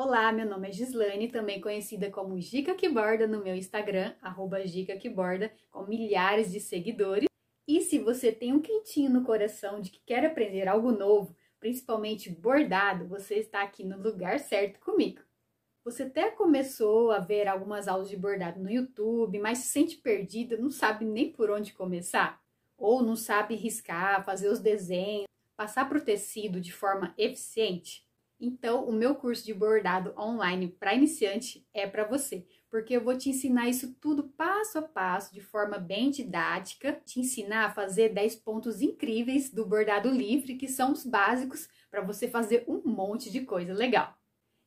Olá, meu nome é Gislane, também conhecida como Gica que Borda no meu Instagram, arroba Gica que Borda, com milhares de seguidores. E se você tem um quentinho no coração de que quer aprender algo novo, principalmente bordado, você está aqui no lugar certo comigo. Você até começou a ver algumas aulas de bordado no YouTube, mas se sente perdida, não sabe nem por onde começar? Ou não sabe riscar, fazer os desenhos, passar para o tecido de forma eficiente? Então, o meu curso de bordado online para iniciante é para você, porque eu vou te ensinar isso tudo passo a passo, de forma bem didática, te ensinar a fazer 10 pontos incríveis do bordado livre, que são os básicos para você fazer um monte de coisa legal.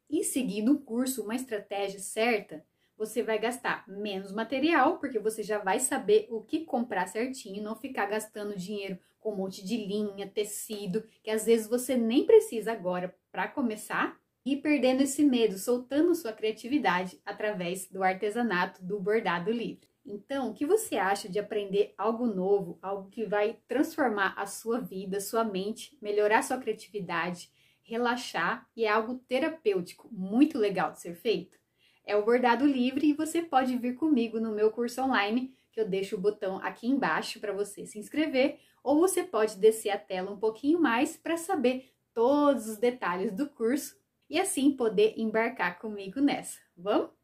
E seguindo o curso, uma estratégia certa, você vai gastar menos material, porque você já vai saber o que comprar certinho, não ficar gastando dinheiro com um monte de linha, tecido, que às vezes você nem precisa agora para começar, e perdendo esse medo, soltando sua criatividade através do artesanato do bordado livre. Então, o que você acha de aprender algo novo, algo que vai transformar a sua vida, sua mente, melhorar sua criatividade, relaxar e é algo terapêutico, muito legal de ser feito? é o bordado livre e você pode vir comigo no meu curso online, que eu deixo o botão aqui embaixo para você se inscrever, ou você pode descer a tela um pouquinho mais para saber todos os detalhes do curso e assim poder embarcar comigo nessa. Vamos?